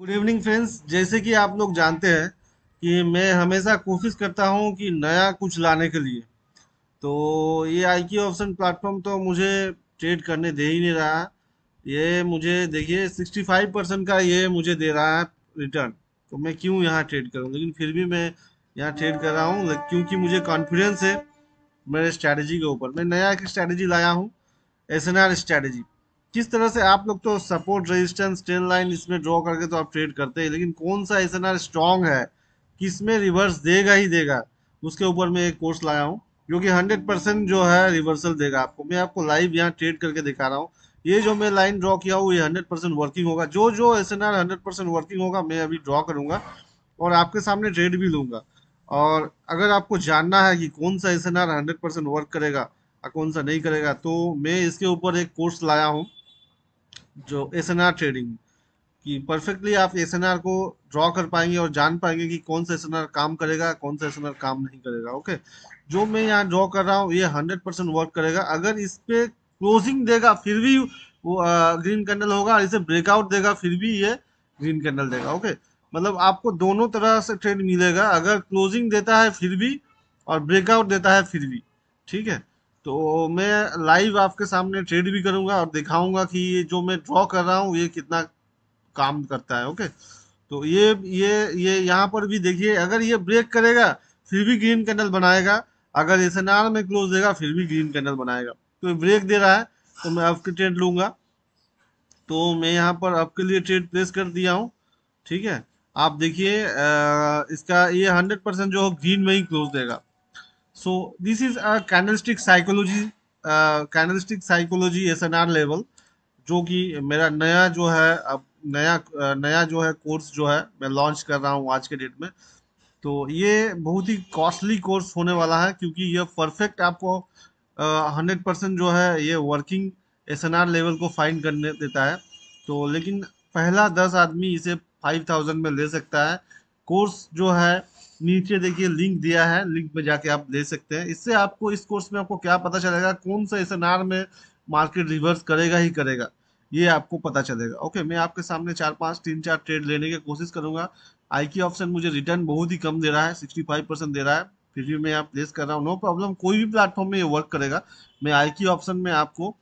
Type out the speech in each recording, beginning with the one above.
Good evening friends जैसे कि आप लोग जानते हैं कि मैं हमेशा कोशिश करता हूं कि नया कुछ लाने के लिए तो ये आई की ऑप्शन प्लेटफॉर्म तो मुझे ट्रेड करने दे ही नहीं रहा ये मुझे देखिए 65 परसेंट का ये मुझे दे रहा है रिटर्न तो मैं क्यों यहाँ ट्रेड करूँ लेकिन फिर भी मैं यहाँ ट्रेड कर रहा हूँ क्योंकि मुझे कॉन्फिडेंस है मेरे स्ट्रैटेजी के ऊपर मैं नया एक स्ट्रैटेजी लाया हूँ एस एन आर स्ट्रैटेजी किस तरह से आप लोग तो सपोर्ट रेजिस्टेंस ट्रेन लाइन इसमें ड्रॉ करके तो आप ट्रेड करते हैं लेकिन कौन सा एस एन स्ट्रॉन्ग है किस में रिवर्स देगा ही देगा उसके ऊपर मैं एक कोर्स लाया हूँ जो कि हंड्रेड परसेंट जो है रिवर्सल देगा आपको मैं आपको लाइव यहाँ ट्रेड करके दिखा रहा हूँ ये जो मैं लाइन ड्रॉ किया हूँ ये हंड्रेड परसेंट वर्किंग होगा जो जो S N R hundred percent working होगा मैं अभी ड्रॉ करूँगा और आपके सामने ट्रेड भी लूँगा और अगर आपको जानना है कि कौन सा S N R hundred percent work करेगा और कौन सा नहीं करेगा तो मैं इसके ऊपर एक कोर्स लाया हूँ जो एस एन आर ट्रेडिंग कि परफेक्टली आप एस एन आर को ड्रॉ कर पाएंगे और जान पाएंगे कि कौन सा एस एन आर काम करेगा कौन सा एस एन आर काम नहीं करेगा ओके जो मैं यहाँ ड्रॉ कर रहा हूँ ये हंड्रेड परसेंट वर्क करेगा अगर इस पर क्लोजिंग देगा फिर भी वो ग्रीन कैंडल होगा और इसे ब्रेकआउट देगा फिर भी ये ग्रीन कैंडल देगा ओके मतलब आपको दोनों तरह से ट्रेड मिलेगा अगर क्लोजिंग देता है फिर भी और ब्रेकआउट देता है फिर भी ठीक है तो मैं लाइव आपके सामने ट्रेड भी करूँगा और दिखाऊंगा कि ये जो मैं ड्रॉ कर रहा हूँ ये कितना काम करता है ओके तो ये ये ये यहाँ पर भी देखिए अगर ये ब्रेक करेगा फिर भी ग्रीन कैंडल बनाएगा अगर एस एन आर में क्लोज देगा फिर भी ग्रीन कैंडल बनाएगा तो ब्रेक दे रहा है तो मैं आपके ट्रेड लूंगा तो मैं यहाँ पर आपके लिए ट्रेड प्लेस कर दिया हूँ ठीक है आप देखिए इसका ये हंड्रेड परसेंट जो ग्रीन में ही क्लोज देगा So this is a candlestick psychology candlestick psychology SNR level जो कि मेरा नया जो है अब नया नया जो है कोर्स जो है मैं लॉन्च कर रहा हूँ आज के डेट में तो ये बहुत ही कॉस्टली कोर्स होने वाला है क्योंकि ये परफेक्ट आपको हंड्रेड परसेंट जो है ये वर्किंग एस लेवल को फाइंड करने देता है तो लेकिन पहला दस आदमी इसे फाइव थाउजेंड में ले सकता है कोर्स जो है नीचे देखिए लिंक दिया है लिंक पे जाके आप ले सकते हैं इससे आपको इस कोर्स में आपको क्या पता चलेगा कौन सा एस में मार्केट रिवर्स करेगा ही करेगा ये आपको पता चलेगा ओके मैं आपके सामने चार पांच तीन चार ट्रेड लेने की कोशिश करूंगा आई की ऑप्शन मुझे रिटर्न बहुत ही कम दे रहा है सिक्सटी फाइव परसेंट दे रहा है फिर भी मैं आप प्लेस कर रहा हूँ नो प्रॉब्लम कोई भी प्लेटफॉर्म में ये वर्क करेगा मैं आई की ऑप्शन में आपको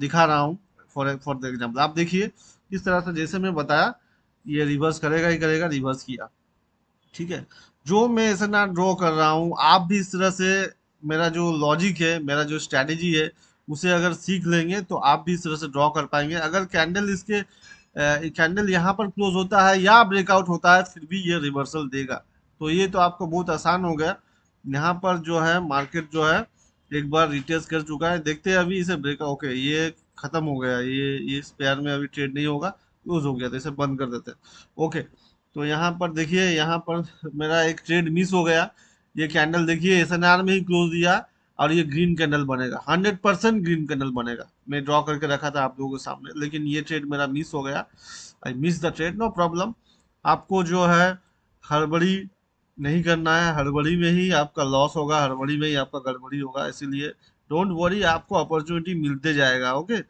दिखा रहा हूँ फॉर फॉर एग्जाम्पल आप देखिए किस तरह से जैसे मैं बताया ये रिवर्स करेगा ही करेगा रिवर्स किया ठीक है जो मैं इसे ना ड्रॉ कर रहा हूँ आप भी इस तरह से मेरा जो लॉजिक है मेरा जो स्ट्रेटेजी है उसे अगर सीख लेंगे तो आप भी इस तरह से ड्रॉ कर पाएंगे अगर कैंडल इसके कैंडल यहाँ पर क्लोज होता है या ब्रेकआउट होता है फिर भी ये रिवर्सल देगा तो ये तो आपको बहुत आसान हो गया यहाँ पर जो है मार्केट जो है एक बार रिटेस कर चुका है देखते हैं अभी इसे ब्रेक ओके ये खत्म हो गया ये ये स्पेयर में अभी ट्रेड नहीं होगा क्लोज हो गया तो इसे बंद कर देते हैं ओके तो यहाँ पर देखिए यहाँ पर मेरा एक ट्रेड मिस हो गया ये कैंडल देखिए एस में ही क्लोज दिया और ये ग्रीन कैंडल बनेगा हंड्रेड परसेंट ग्रीन कैंडल बनेगा मैं ड्रॉ करके रखा था आप लोगों के सामने लेकिन ये ट्रेड मेरा मिस हो गया I miss the trade no problem आपको जो है हड़बड़ी नहीं करना है हड़बड़ी में ही आपका लॉस होगा हड़बड़ी में ही आपका गड़बड़ी होगा इसीलिए डोंट वरी आपको अपॉर्चुनिटी मिलते जाएगा ओके okay?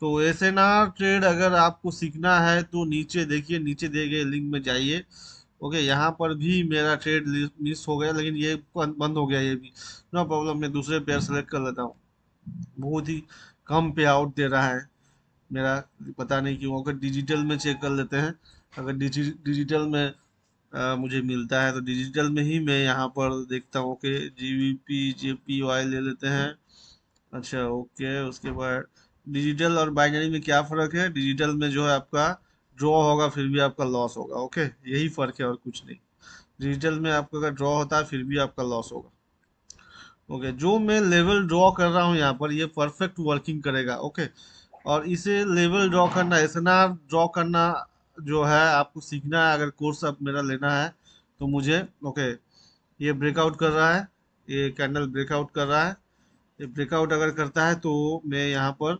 तो एस एन आर ट्रेड अगर आपको सीखना है तो नीचे देखिए नीचे दिए गए लिंक में जाइए ओके यहाँ पर भी मेरा ट्रेड मिस हो गया लेकिन ये बंद हो गया ये भी नो प्रॉब्लम मैं दूसरे पेयर सेलेक्ट कर लेता हूँ बहुत ही कम पे आउट दे रहा है मेरा पता नहीं क्यों अगर डिजिटल में चेक कर लेते हैं अगर डिजिटल में आ, मुझे मिलता है तो डिजिटल में ही मैं यहाँ पर देखता हूँ okay G V P J P Y ले लेते हैं अच्छा ओके उसके बाद डिजिटल और बाइनरी में क्या फ़र्क है डिजिटल में जो है आपका ड्रॉ होगा फिर भी आपका लॉस होगा ओके यही फ़र्क है और कुछ नहीं डिजिटल में आपका अगर ड्रॉ होता है फिर भी आपका लॉस होगा ओके जो मैं लेवल ड्रॉ कर रहा हूँ यहाँ पर ये परफेक्ट वर्किंग करेगा ओके और इसे लेवल ड्रॉ करना एस ड्रॉ करना जो है आपको सीखना है अगर कोर्स आप मेरा लेना है तो मुझे ओके ये ब्रेकआउट कर रहा है ये कैंडल ब्रेकआउट कर रहा है ये ब्रेकआउट अगर करता है तो मैं यहाँ पर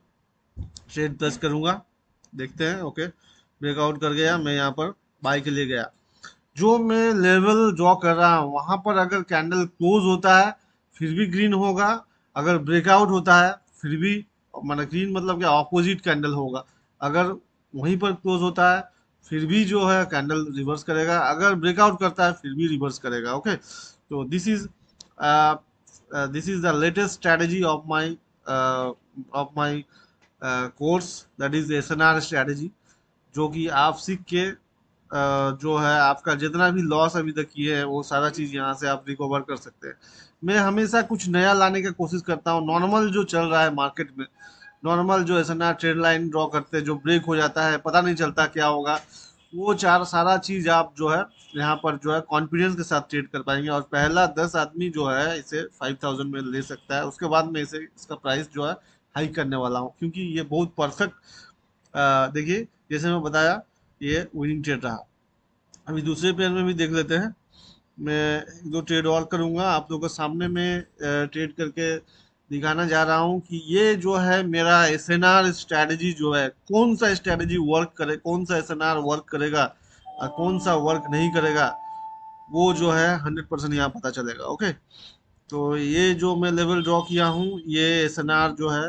शेड प्लस करूँगा देखते हैं ओके ब्रेकआउट कर गया मैं यहाँ पर बाई के लिए गया जो मैं लेवल ड्रॉ कर रहा हूँ वहाँ पर अगर कैंडल क्लोज होता है फिर भी ग्रीन होगा अगर ब्रेकआउट होता है फिर भी माना ग्रीन मतलब क्या ऑपोजिट कैंडल होगा अगर वहीं पर क्लोज होता है फिर भी जो है कैंडल रिवर्स करेगा अगर ब्रेकआउट करता है फिर भी रिवर्स करेगा ओके तो this is this is the latest strategy of my of my course that is S N R strategy जो कि आप सीख के uh, जो है आपका जितना भी लॉस अभी तक किए हैं वो सारा चीज़ यहाँ से आप रिकवर कर सकते हैं मैं हमेशा कुछ नया लाने का कोशिश करता हूँ नॉर्मल जो चल रहा है मार्केट में नॉर्मल जो S N R trade line draw करते जो ब्रेक हो जाता है पता नहीं चलता क्या होगा वो चार सारा चीज़ आप जो है यहाँ पर जो है कॉन्फिडेंस के साथ ट्रेड कर पाएंगे और पहला दस आदमी जो है इसे फाइव थाउजेंड में ले सकता है उसके बाद में इसे इसका प्राइस जो है हाई करने वाला हूँ क्योंकि ये बहुत परफेक्ट देखिए जैसे मैं बताया ये विनिंग ट्रेड रहा अभी दूसरे पेयर में भी देख लेते हैं मैं दो ट्रेड और करूँगा आप लोगों के सामने में ट्रेड करके दिखाना जा रहा हूँ कि ये जो है मेरा एस एन आर स्ट्रैटेजी जो है कौन सा स्ट्रैटेजी वर्क करे कौन सा एस एन आर वर्क करेगा और कौन सा वर्क नहीं करेगा वो जो है हंड्रेड परसेंट यहाँ पता चलेगा ओके तो ये जो मैं लेवल ड्रॉ किया हूँ ये एस जो है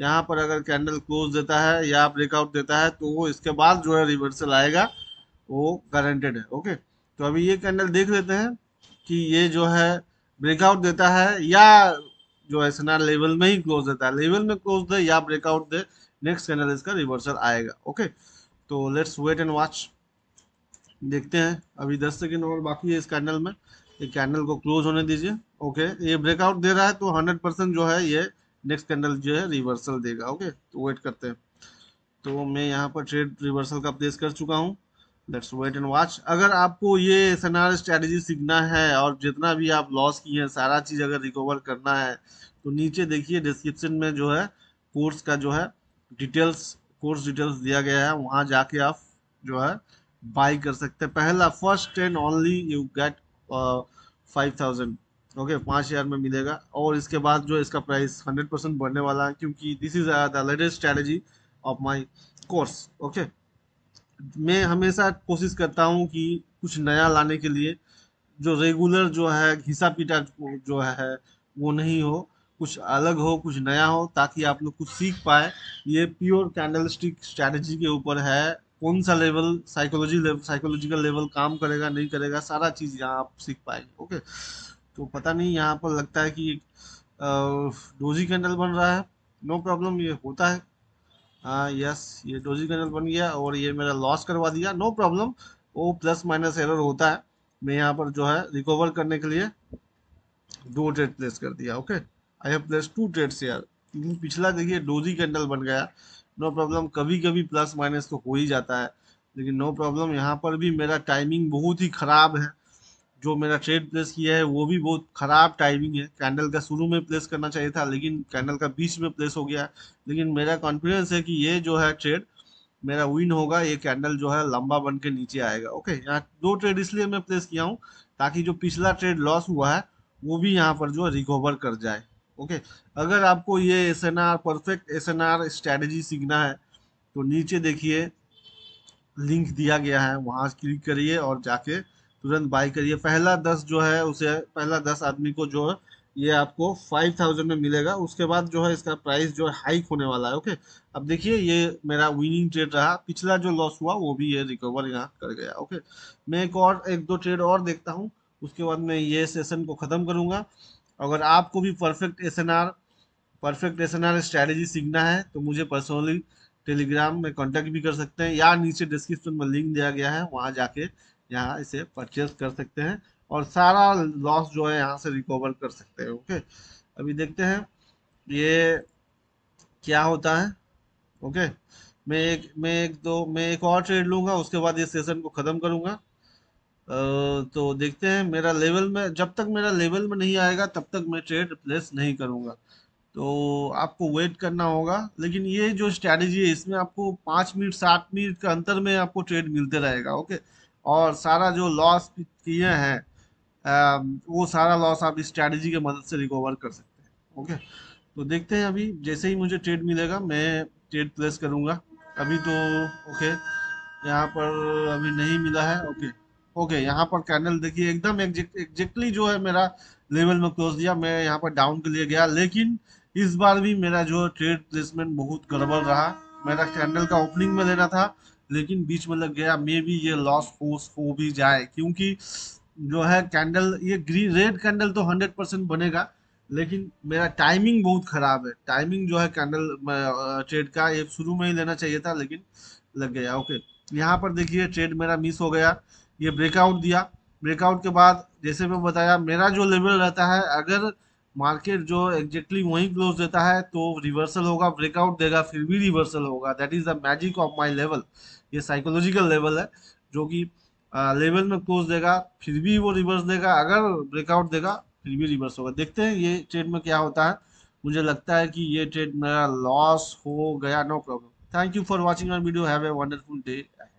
यहाँ पर अगर कैंडल क्लोज देता है या ब्रेकआउट देता है तो वो इसके बाद जो है रिवर्सल आएगा वो गारंटेड है ओके तो अभी ये कैंडल देख लेते हैं कि ये जो है ब्रेकआउट देता है या जो एस लेवल में ही क्लोज देता है लेवल में क्लोज दे या ब्रेकआउट दे नेक्स्ट कैंडल इसका रिवर्सल आएगा ओके तो लेट्स वेट एंड वॉच देखते हैं अभी दस सेकेंड और बाकी है इस कैंडल में ये कैंडल को क्लोज होने दीजिए ओके ये ब्रेकआउट दे रहा है तो हंड्रेड परसेंट जो है ये नेक्स्ट कैंडल जो है रिवर्सल देगा ओके तो वेट करते हैं तो मैं यहाँ पर ट्रेड रिवर्सल का प्लेस कर चुका हूँ लेट्स वेट एंड वॉच अगर आपको ये सनार स्ट्रैटेजी सीखना है और जितना भी आप लॉस किए हैं सारा चीज़ अगर रिकवर करना है तो नीचे देखिए डिस्क्रिप्शन में जो है कोर्स का जो है डिटेल्स कोर्स डिटेल्स दिया गया है वहाँ जाके आप जो है बाई कर सकते हैं पहला first and only you get five thousand okay पाँच हज़ार में मिलेगा और इसके बाद जो इसका प्राइस हंड्रेड परसेंट बढ़ने वाला है क्योंकि this is the latest strategy of my course okay मैं हमेशा कोशिश करता हूँ कि कुछ नया लाने के लिए जो रेगुलर जो है हिसाब किताब जो है वो नहीं हो कुछ अलग हो कुछ नया हो ताकि आप लोग कुछ सीख पाए ये प्योर कैंडल स्टिक स्ट्रैटेजी के ऊपर है कौन सा level psychology level psychological level काम करेगा नहीं करेगा सारा चीज़ यहाँ आप सीख पाएंगे ओके तो पता नहीं यहाँ पर लगता है कि एक डोजी कैंडल बन रहा है नो प्रॉब्लम ये होता है हाँ यस ये डोजी कैंडल बन गया और ये मेरा लॉस करवा दिया नो प्रॉब्लम वो प्लस माइनस एरर होता है मैं यहाँ पर जो है रिकवर करने के लिए दो ट्रेड प्लेस कर दिया okay I have place two trades यार पिछला देखिए डोजी कैंडल बन गया नो प्रॉब्लम कभी कभी प्लस माइनस तो हो ही जाता है लेकिन नो प्रॉब्लम यहाँ पर भी मेरा टाइमिंग बहुत ही ख़राब है जो मेरा ट्रेड प्लेस किया है वो भी बहुत ख़राब टाइमिंग है कैंडल का शुरू में प्लेस करना चाहिए था लेकिन कैंडल का बीच में प्लेस हो गया लेकिन मेरा कॉन्फिडेंस है कि ये जो है ट्रेड मेरा विन होगा ये कैंडल जो है लंबा बन के नीचे आएगा ओके यहाँ दो ट्रेड इसलिए मैं प्लेस किया हूँ ताकि जो पिछला ट्रेड लॉस हुआ है वो भी यहाँ पर जो है रिकवर कर जाए ओके अगर आपको ये S N R perfect S N R strategy सीखना है तो नीचे देखिए लिंक दिया गया है वहाँ क्लिक करिए और जाके तुरंत बाय करिए पहला दस जो है उसे पहला दस आदमी को जो ये आपको फाइव थाउजेंड में मिलेगा उसके बाद जो है इसका प्राइस जो है हाइक होने वाला है ओके अब देखिए ये मेरा विनिंग ट्रेड रहा पिछला जो लॉस हुआ वो भी ये रिकवर यहाँ कर गया ओके मैं एक और एक दो ट्रेड और देखता हूँ उसके बाद मैं ये सेशन को ख़त्म करूँगा अगर आपको भी perfect S perfect S strategy सीखना है तो मुझे पर्सनली टेलीग्राम में कांटेक्ट भी कर सकते हैं या नीचे डिस्क्रिप्शन में लिंक दिया गया है वहाँ जाके यहाँ इसे परचेज कर सकते हैं और सारा लॉस जो है यहाँ से रिकवर कर सकते हैं ओके अभी देखते हैं ये क्या होता है ओके मैं एक मैं एक दो मैं एक और ट्रेड लूँगा उसके बाद इस सेशन को ख़त्म करूँगा तो देखते हैं मेरा लेवल में जब तक मेरा लेवल में नहीं आएगा तब तक मैं ट्रेड प्लेस नहीं करूँगा तो आपको वेट करना होगा लेकिन ये जो स्ट्रैटेजी है इसमें आपको पाँच मिनट सात मिनट के अंतर में आपको ट्रेड मिलते रहेगा ओके और सारा जो लॉस किए हैं वो सारा लॉस आप इस स्ट्रैटेजी की मदद से रिकवर कर सकते हैं ओके तो देखते हैं अभी जैसे ही मुझे ट्रेड मिलेगा मैं ट्रेड प्लेस करूँगा अभी तो ओके यहाँ पर अभी नहीं मिला है ओके ओके okay, यहाँ पर कैंडल देखिए एकदम एग्जैक्टली जो है मेरा लेवल में क्लोज दिया मैं यहाँ पर डाउन के लिए गया लेकिन इस बार भी मेरा जो ट्रेड प्लेसमेंट बहुत गड़बड़ रहा मेरा कैंडल का ओपनिंग में लेना था लेकिन बीच में लग गया मे भी ये लॉस फोर्स हो भी जाए क्योंकि जो है कैंडल ये ग्रीन रेड कैंडल तो हंड्रेड परसेंट बनेगा लेकिन मेरा टाइमिंग बहुत ख़राब है टाइमिंग जो है कैंडल ट्रेड का ये शुरू में ही लेना चाहिए था लेकिन लग गया ओके यहाँ पर देखिए ट्रेड मेरा मिस हो गया ये ब्रेकआउट दिया ब्रेकआउट के बाद जैसे मैं बताया मेरा जो लेवल रहता है अगर मार्केट जो एग्जैक्टली exactly वहीं क्लोज देता है तो रिवर्सल होगा ब्रेकआउट देगा फिर भी रिवर्सल होगा that is the magic of my level ये साइकोलॉजिकल लेवल है जो कि लेवल में क्लोज देगा फिर भी वो रिवर्स देगा अगर ब्रेकआउट देगा फिर भी रिवर्स होगा देखते हैं ये ट्रेड में क्या होता है मुझे लगता है कि ये ट्रेड मेरा लॉस हो गया no problem thank you for watching our video have a wonderful day